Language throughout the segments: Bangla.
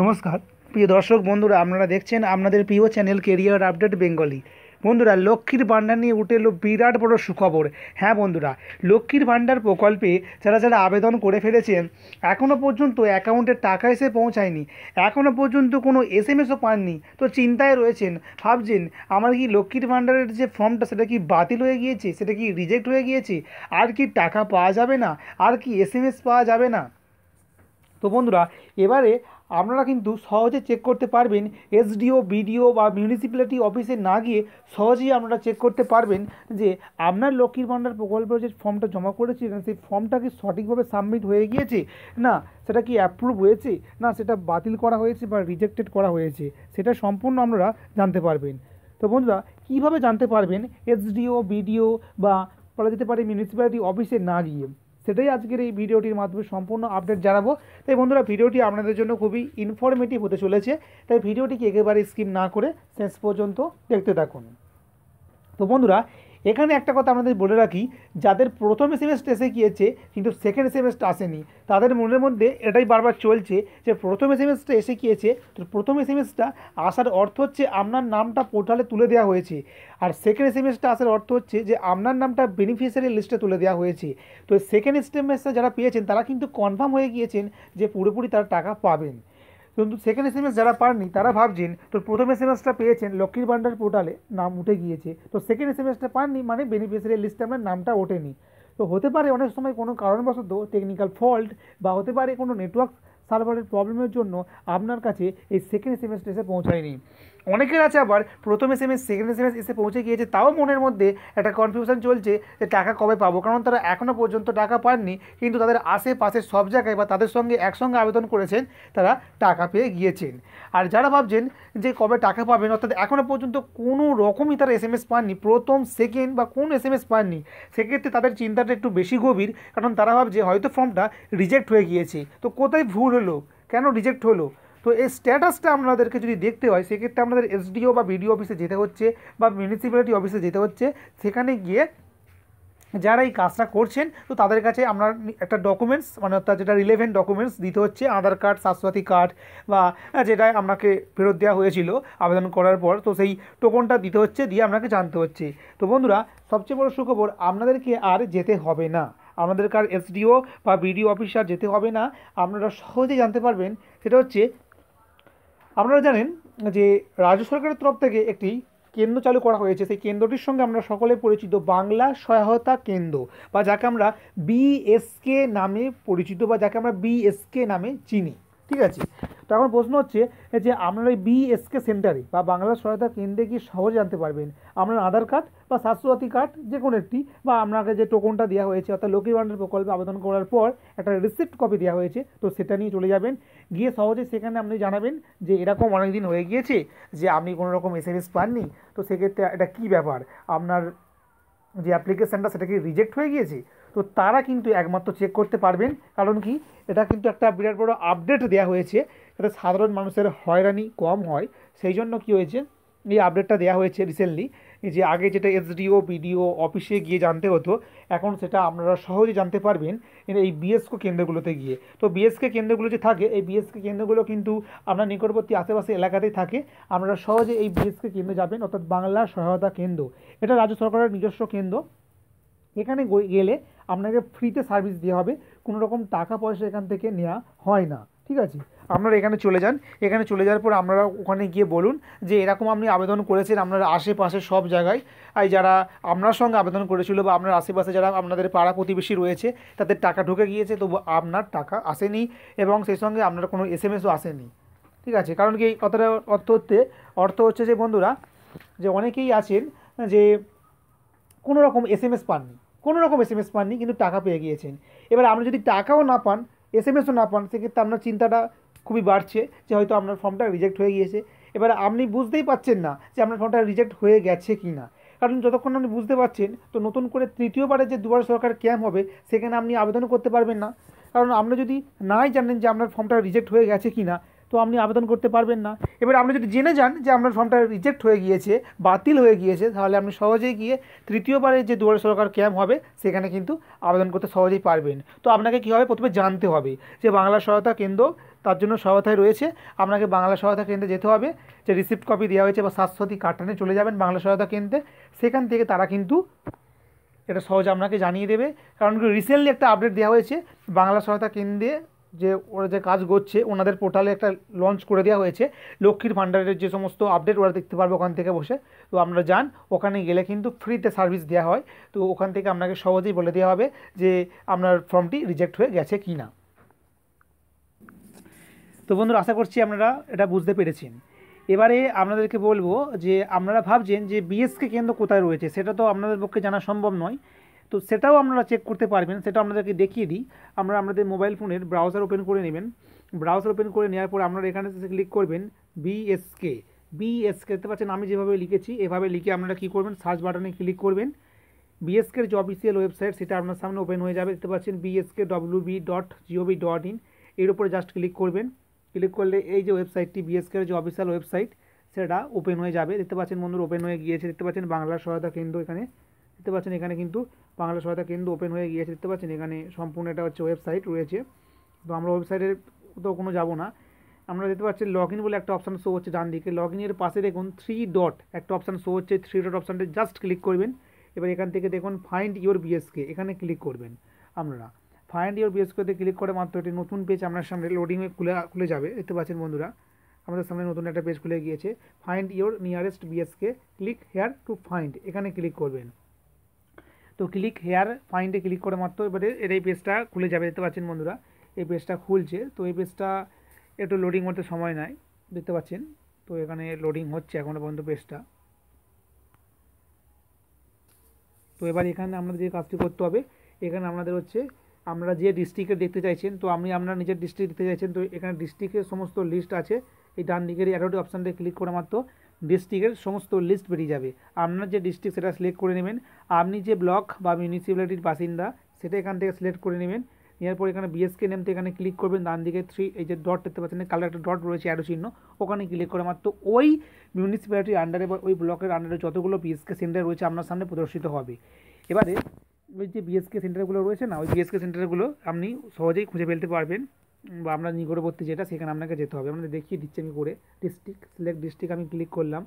নমস্কার প্রিয় দর্শক বন্ধুরা আপনারা দেখছেন আপনাদের প্রিয় চ্যানেল কেরিয়ার আপডেট বেঙ্গলি বন্ধুরা লক্ষ্মীর ভাণ্ডার নিয়ে উঠে এলো বিরাট বড় সুখবর হ্যাঁ বন্ধুরা লক্ষ্মীর ভাণ্ডার প্রকল্পে যারা যারা আবেদন করে ফেলেছেন এখনও পর্যন্ত অ্যাকাউন্টে টাকা এসে পৌঁছায়নি এখনও পর্যন্ত কোনো এস এম এসও পাননি তো চিন্তায় রয়েছেন ভাবছেন আমার কি লক্ষ্মীর ভাণ্ডারের যে ফর্মটা সেটা কি বাতিল হয়ে গিয়েছে সেটা কি রিজেক্ট হয়ে গিয়েছে আর কি টাকা পাওয়া যাবে না আর কি এস এম এস পাওয়া যাবে না তো বন্ধুরা এবারে আপনারা কিন্তু সহজে চেক করতে পারবেন এসডিও বিডিও বা মিউনিসিপ্যালিটি অফিসে না গিয়ে সহজেই আপনারা চেক করতে পারবেন যে আপনার লক্ষ্মীর ভাণ্ডার প্রকল্প যে ফর্মটা জমা করেছিলেন সেই ফর্মটা কি সঠিকভাবে সাবমিট হয়ে গিয়েছে না সেটা কি অ্যাপ্রুভ হয়েছে না সেটা বাতিল করা হয়েছে বা রিজেক্টেড করা হয়েছে সেটা সম্পূর্ণ আপনারা জানতে পারবেন তো বন্ধুরা কীভাবে জানতে পারবেন এসডিও বিডিও বা বলা যেতে পারে মিউনিসিপ্যালিটি অফিসে না গিয়ে সেটাই আজকের এই ভিডিওটির মাধ্যমে সম্পূর্ণ আপডেট জানাবো তাই বন্ধুরা ভিডিওটি আপনাদের জন্য খুবই ইনফরমেটিভ হতে চলেছে তাই ভিডিওটিকে একেবারে স্কিপ না করে শেষ পর্যন্ত দেখতে থাকুন তো বন্ধুরা এখানে একটা কথা আমাদের বলে রাখি যাদের প্রথম এস এম এস এসে গিয়েছে কিন্তু সেকেন্ড এস এম এসটা আসেনি তাদের মনের মধ্যে এটাই বারবার চলছে যে প্রথম এস এম এসটা এসে গিয়েছে তো প্রথম এস এম এসটা আসার অর্থ হচ্ছে আপনার নামটা পোর্টালে তুলে দেওয়া হয়েছে আর সেকেন্ড এস এম এসটা আসার অর্থ হচ্ছে যে আপনার নামটা বেনিফিশিয়ারি লিস্টে তুলে দেওয়া হয়েছে তো সেকেন্ড এস এম এসটা যারা পেয়েছেন তারা কিন্তু কনফার্ম হয়ে গিয়েছেন যে পুরোপুরি তারা টাকা পাবেন কিন্তু সেকেন্ড এস এম এস যারা পাননি তারা ভাবছেন তো প্রথম এস এম এসটা পেয়েছেন লক্ষ্মীর ভাণ্ডার পোর্টালে নাম উঠে গিয়েছে তো সেকেন্ড এস এম এসটা পাননি মানে বেনিফিশিয়ারি লিস্টে আপনার নামটা ওঠেনি তো হতে পারে অনেক সময় কোনো কারণবশত টেকনিক্যাল ফল্ট বা হতে পারে কোনো নেটওয়ার্ক সার্ভারের প্রবলেমের জন্য আপনার কাছে এই সেকেন্ড এস এম এসটা এসে পৌঁছায়নি অনেকের আছে আবার প্রথম S M S second S M S এসে পৌঁছে গিয়েছে তাও মনের মধ্যে একটা কনফিউশন চলছে যে টাকা কবে পাবো কারণ তারা এখনও পর্যন্ত টাকা পাননি কিন্তু তাদের আশেপাশে সব জায়গায় বা তাদের সঙ্গে একসঙ্গে আবেদন করেছেন তারা টাকা পেয়ে গিয়েছেন আর যারা ভাবছেন যে কবে টাকা পাবেন অর্থাৎ এখনও পর্যন্ত কোনো রকমই তারা এস এম এস পাননি প্রথম সেকেন্ড বা কোন এস এম এস পাননি সেক্ষেত্রে তাদের চিন্তাটা একটু বেশি গভীর কারণ তারা ভাবছে হয়তো ফর্মটা রিজেক্ট হয়ে গিয়েছে তো কোথায় ভুল হলো কেন রিজেক্ট হলো তো এই স্ট্যাটাসটা আপনাদেরকে যদি দেখতে হয় সেক্ষেত্রে আপনাদের এসডিও বা বিডিও অফিসে যেতে হচ্ছে বা মিউনিসিপ্যালিটি অফিসে যেতে হচ্ছে সেখানে গিয়ে যারা এই কাজটা করছেন তো তাদের কাছে আমরা একটা ডকুমেন্টস মানে অর্থাৎ যেটা রিলেভেন্ট ডকুমেন্টস দিতে হচ্ছে আধার কার্ড স্বাস্থ্যসাথী কার্ড বা যেটা আপনাকে ফেরত দেওয়া হয়েছিল আবেদন করার পর তো সেই টোকনটা দিতে হচ্ছে দিয়ে আপনাকে জানতে হচ্ছে তো বন্ধুরা সবচেয়ে বড় সুখবর আপনাদেরকে আর যেতে হবে না আপনাদের কার এসডিও বা বিডিও অফিসার যেতে হবে না আপনারা সহজেই জানতে পারবেন সেটা হচ্ছে আপনারা জানেন যে রাজ্য সরকারের তরফ থেকে একটি কেন্দ্র চালু করা হয়েছে সেই কেন্দ্রটির সঙ্গে আমরা সকলে পরিচিত বাংলা সহায়তা কেন্দ্র বা যাকে আমরা বিএসকে নামে পরিচিত বা যাকে আমরা বিএসকে নামে চিনি ঠিক আছে তো এখন প্রশ্ন হচ্ছে যে আপনারা বিএসকে সেন্টারে বা বাংলা সহায়তা কেন্দ্রে গিয়ে সহজে জানতে পারবেন আপনার আধার কার্ড বা স্বাস্থ্যসাথী কার্ড যে কোনো একটি বা আপনাকে যে টোকনটা দেওয়া হয়েছে অর্থাৎ লক্ষ্মীর ভাণ্ডার প্রকল্পে আবেদন করার পর একটা রিসিপ্ট কপি দেওয়া হয়েছে তো সেটা নিয়ে চলে যাবেন গিয়ে সহজে সেখানে আপনি জানাবেন যে এরকম অনেক দিন হয়ে গিয়েছে যে আপনি কোনো রকম এস এম এস পাননি তো সেক্ষেত্রে এটা কী ব্যাপার আপনার যে অ্যাপ্লিকেশানটা সেটাকে রিজেক্ট হয়ে গিয়েছে তো তারা কিন্তু একমাত্র চেক করতে পারবেন কারণ কি এটা কিন্তু একটা বিরাট বড় আপডেট দেওয়া হয়েছে এটা সাধারণ মানুষের হয়রানি কম হয় সেই জন্য কি হয়েছে এই আপডেটটা দেওয়া হয়েছে রিসেন্টলি যে আগে যেটা এসডিও বিডিও অফিসে গিয়ে জানতে হতো এখন সেটা আপনারা সহজে জানতে পারবেন এই বিএসকো কেন্দ্রগুলোতে গিয়ে তো বিএসকে কেন্দ্রগুলো যে থাকে এই বিএসকে কেন্দ্রগুলো কিন্তু আপনার নিকটবর্তী আশেপাশে এলাকাতেই থাকে আপনারা সহজে এই বিএসকে কেন্দ্রে যাবেন অর্থাৎ বাংলা সহায়তা কেন্দ্র এটা রাজ্য সরকারের নিজস্ব কেন্দ্র এখানে গেলে আপনাকে ফ্রিতে সার্ভিস দেওয়া হবে কোনো রকম টাকা পয়সা এখান থেকে নেওয়া হয় না ঠিক আছে আপনারা এখানে চলে যান এখানে চলে যাওয়ার পর আপনারা ওখানে গিয়ে বলুন যে এরকম আপনি আবেদন করেছেন আপনারা আশেপাশে সব জায়গায় আর যারা আপনার সঙ্গে আবেদন করেছিল বা আপনার আশেপাশে যারা আপনাদের পাড়া প্রতিবেশী রয়েছে তাদের টাকা ঢুকে গিয়েছে তবু আপনার টাকা আসেনি এবং সেই সঙ্গে আপনার কোনো এস এম এসও আসেনি ঠিক আছে কারণ কি এই কথাটা অর্থ হচ্ছে অর্থ হচ্ছে যে বন্ধুরা যে অনেকেই আছেন যে কোনো রকম এস এম এস পাননি কোনো রকম এস এম এস পাননি কিন্তু টাকা পেয়ে গিয়েছেন এবার আপনি যদি টাকাও না পান এস এম এসও না পান সেক্ষেত্রে আপনার চিন্তাটা খুবই বাড়ছে যে হয়তো আপনার ফর্মটা রিজেক্ট হয়ে গিয়েছে এবার আপনি বুঝতেই পাচ্ছেন না যে আপনার ফর্মটা রিজেক্ট হয়ে গেছে কি না কারণ যতক্ষণ আপনি বুঝতে পারছেন তো নতুন করে তৃতীয়বারে যে দুয়ার সরকার ক্যাম্প হবে সেখানে আপনি আবেদন করতে পারবেন না কারণ আপনি যদি নাই জানেন যে আপনার ফর্মটা রিজেক্ট হয়ে গেছে কি না তো আপনি আবেদন করতে পারবেন না এবার আপনি যদি জেনে যান যে আপনার ফর্মটা রিজেক্ট হয়ে গিয়েছে বাতিল হয়ে গিয়েছে তাহলে আপনি সহজেই গিয়ে তৃতীয়বারে যে দুয়ারে সরকার ক্যাম্প হবে সেখানে কিন্তু আবেদন করতে সহজেই পারবেন তো আপনাকে কী হবে প্রথমে জানতে হবে যে বাংলা সহায়তা কেন্দ্র তার জন্য সহায়তায় রয়েছে আপনাকে বাংলা সহায়তা কেন্দ্রে যেতে হবে যে রিসিপ্ট কপি দেওয়া হয়েছে বা স্বাস্থ্যসাথী কার্ডটা চলে যাবেন বাংলা সহায়তা কেন্দ্রে সেখান থেকে তারা কিন্তু এটা সহজে আপনাকে জানিয়ে দেবে কারণ রিসেন্টলি একটা আপডেট দেওয়া হয়েছে বাংলা সহায়তা কেন্দ্রে যে ওরা যে কাজ করছে ওনাদের পোর্টালে একটা লঞ্চ করে দেওয়া হয়েছে লক্ষ্মীর ভাণ্ডারের যে সমস্ত আপডেট ওরা দেখতে পারবে ওখান থেকে বসে তো আপনারা যান ওখানে গেলে কিন্তু ফ্রিতে সার্ভিস দেওয়া হয় তো ওখান থেকে আপনাকে সহজেই বলে দেওয়া হবে যে আপনার ফর্মটি রিজেক্ট হয়ে গেছে কি না তো বন্ধুরা আশা করছি আপনারা এটা বুঝতে পেরেছেন এবারে আপনাদেরকে বলবো যে আপনারা ভাবছেন যে বিএসকে কেন্দ্র কোথায় রয়েছে সেটা তো আপনাদের পক্ষে জানা সম্ভব নয় তো সেটাও আপনারা চেক করতে পারবেন সেটা আপনাদেরকে দেখিয়ে দিই আমরা আমাদের মোবাইল ফোনের ব্রাউজার ওপেন করে নেবেন ব্রাউজার ওপেন করে নেওয়ার পর আপনারা এখানে ক্লিক করবেন বিএসকে বিএসকে দেখতে পাচ্ছেন আমি যেভাবে লিখেছি এভাবে লিখে আপনারা কি করবেন সার্চ বাটনে ক্লিক করবেন বিএসকের যে অফিসিয়াল ওয়েবসাইট সেটা আপনার সামনে ওপেন হয়ে যাবে দেখতে পাচ্ছেন BSK W B dot G O V dot in এর উপরে জাস্ট ক্লিক করবেন ক্লিক করলে এই যে ওয়েবসাইটটি বিএসকের যে অফিসিয়াল ওয়েবসাইট সেটা ওপেন হয়ে যাবে দেখতে পাচ্ছেন বন্ধুরা ওপেন হয়ে গিয়েছে দেখতে পাচ্ছেন বাংলা সহায়তা কেন্দ্র এখানে দেখতে পাচ্ছেন এখানে কিন্তু বাংলা সহায়তা কেন্দ্র ওপেন হয়ে গিয়েছে দেখতে পাচ্ছেন এখানে সম্পূর্ণ এটা হচ্ছে ওয়েবসাইট রয়েছে তো আমরা ওয়েবসাইটের তো কোনো যাব না আমরা দেখতে পাচ্ছি লগ ইন বলে একটা অপশান শো হচ্ছে ডান দিকে লগ ইনের পাশে দেখুন থ্রি ডট একটা অপশান শো হচ্ছে থ্রি ডট অপশানটা জাস্ট ক্লিক করবেন এবার এখান থেকে দেখুন ফাইন্ড ইউর বিএসকে এখানে ক্লিক করবেন আপনারা ফাইন্ড ইউর বিএসকোতে ক্লিক করে মাত্র একটি নতুন পেজ আপনার সামনে লোডিংয়ে খুলে খুলে যাবে দেখতে পাচ্ছেন বন্ধুরা আমাদের সামনে নতুন একটা পেজ খুলে গিয়েছে find your nearest BSK click here to find এখানে ক্লিক করবেন তো ক্লিক হেয়ার ফাইন্ডে ক্লিক করে মাত্র এবারে এর এই পেজটা খুলে যাবে দেখতে পাচ্ছেন বন্ধুরা এই পেজটা খুলছে তো এই পেজটা একটু লোডিং করতে সময় নেয় দেখতে পাচ্ছেন তো এখানে লোডিং হচ্ছে এখনও পর্যন্ত পেজটা তো এবার এখানে আপনাদের যে কাজটি করতে হবে এখানে আপনাদের হচ্ছে আমরা যে ডিস্ট্রিক্টে দেখতে চাইছেন তো আপনি আপনার নিজের ডিস্ট্রিক্ট দেখতে চাইছেন তো এখানে ডিস্ট্রিক্টের সমস্ত লিস্ট আছে এই ডান দিকের এগারোটি অপশানটা ক্লিক করা মাত্র ডিস্ট্রিক্টের সমস্ত লিস্ট বেরিয়ে যাবে আপনার যে ডিস্ট্রিক্ট সেটা সিলেক্ট করে নেবেন আপনি যে ব্লক বা মিউনিসিপ্যালিটির বাসিন্দা সেটা এখান থেকে সিলেক্ট করে নেবেন নেওয়ার পর এখানে বিএসকে নেমতে এখানে ক্লিক করবেন ডান দিকে থ্রি এই যে ডট দেখতে পাচ্ছেন কালার একটা ডট রয়েছে অ্যারো চিহ্ন ওখানে ক্লিক করে মাত্র ওই মিউনিসিপ্যালিটির আন্ডারে বা ওই ব্লকের আন্ডারে যতগুলো বিএসকে সেন্টার রয়েছে আপনার সামনে প্রদর্শিত হবে এবারে যে বিএসকে সেন্টারগুলো রয়েছে না ওই বিএসকে সেন্টারগুলো আপনি সহজেই খুঁজে ফেলতে পারবেন বা আপনার নিকটবর্তী যেটা সেখানে আপনাকে যেতে হবে আপনাদের দেখিয়ে দিচ্ছি আমি করে ডিস্ট্রিক্ট সিলেক্ট ডিস্ট্রিক্ট আমি ক্লিক করলাম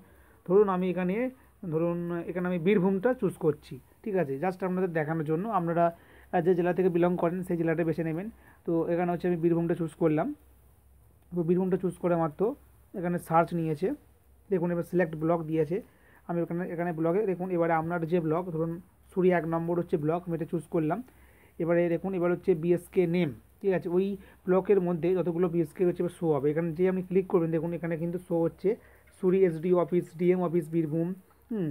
ধরুন আমি এখানে ধরুন এখানে আমি বীরভূমটা চুজ করছি ঠিক আছে জাস্ট আপনাদের দেখানোর জন্য আপনারা যে জেলা থেকে বিলং করেন সেই জেলাটা বেছে নেবেন তো এখানে হচ্ছে আমি বীরভূমটা চুজ করলাম তো বীরভূমটা চুজ করে মাত্র এখানে সার্চ নিয়েছে দেখুন এবার সিলেক্ট ব্লক দিয়েছে আমি এখানে এখানে ব্লগে দেখুন এবারে আপনার যে ব্লক ধরুন কুড়ি এক নম্বর হচ্ছে ব্লক আমি এটা চুজ করলাম এবারে দেখুন এবার হচ্ছে বিএসকে নেম ঠিক আছে ওই ব্লকের মধ্যে যতগুলো বিএসকে হচ্ছে এবার শো হবে এখানে যে আপনি ক্লিক করবেন দেখুন এখানে কিন্তু শো হচ্ছে Suri SD office DM office Birbhum হুম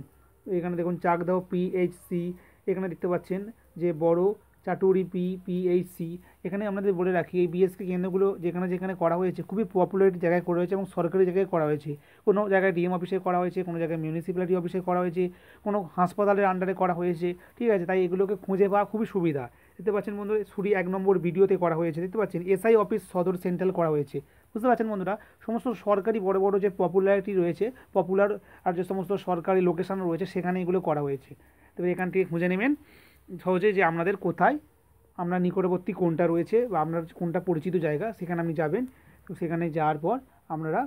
এখানে দেখুন চাকদাহ পিএইচসি এখানে দেখতে পাচ্ছেন যে বড় চাটুরি পি পিএইচসি এখানে আমাদের বলে রাখি এই বিএসকে কেন্দ্রগুলো যেখানে যেখানে করা হয়েছে খুবই পপুলারিটি জায়গায় করা হয়েছে এবং সরকারি জায়গায় করা হয়েছে কোনো জায়গায় ডিএম অফিসে করা হয়েছে কোনো জায়গায় মিউনিসিপ্যালিটি অফিসে করা হয়েছে কোনো হাসপাতালের আন্ডারে করা হয়েছে ঠিক আছে তাই এগুলোকে খুঁজে পাওয়া খুবই সুবিধা দেখতে পাচ্ছেন বন্ধু সুরি এক নম্বর ভিডিওতে করা হয়েছে দেখতে পাচ্ছেন এসআই অফিস সদর সেন্ট্রাল করা হয়েছে বুঝতে পারছেন বন্ধুরা সমস্ত সরকারি বড় বড় যে পপুলারিটি রয়েছে পপুলার আর যে সমস্ত সরকারি লোকেশান রয়েছে সেখানে এগুলো করা হয়েছে তবে এখান থেকে খুঁজে নেবেন সহজে যে আপনাদের কোথায় আপনার নিকটবর্তী কোনটা রয়েছে বা আপনার কোনটা পরিচিত জায়গা সেখানে আপনি যাবেন তো সেখানে যাওয়ার পর আপনারা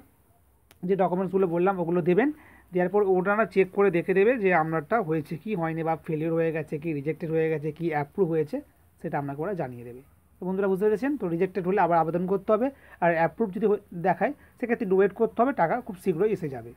যে ডকুমেন্টসগুলো বললাম ওগুলো দেবেন দেওয়ার পর ওটা চেক করে দেখে দেবে যে আপনারটা হয়েছে কি হয়নি বা ফেলিওর হয়ে গেছে কি রিজেক্টেড হয়ে গেছে কি অ্যাপ্রুভ হয়েছে সেটা আপনাকে ওরা জানিয়ে দেবে তো বন্ধুরা বুঝতে পেরেছেন তো রিজেক্টেড হলে আবার আবেদন করতে হবে আর অ্যাপ্রুভ যদি দেখায় সেক্ষেত্রে ওয়েট করতে হবে টাকা খুব শীঘ্রই এসে যাবে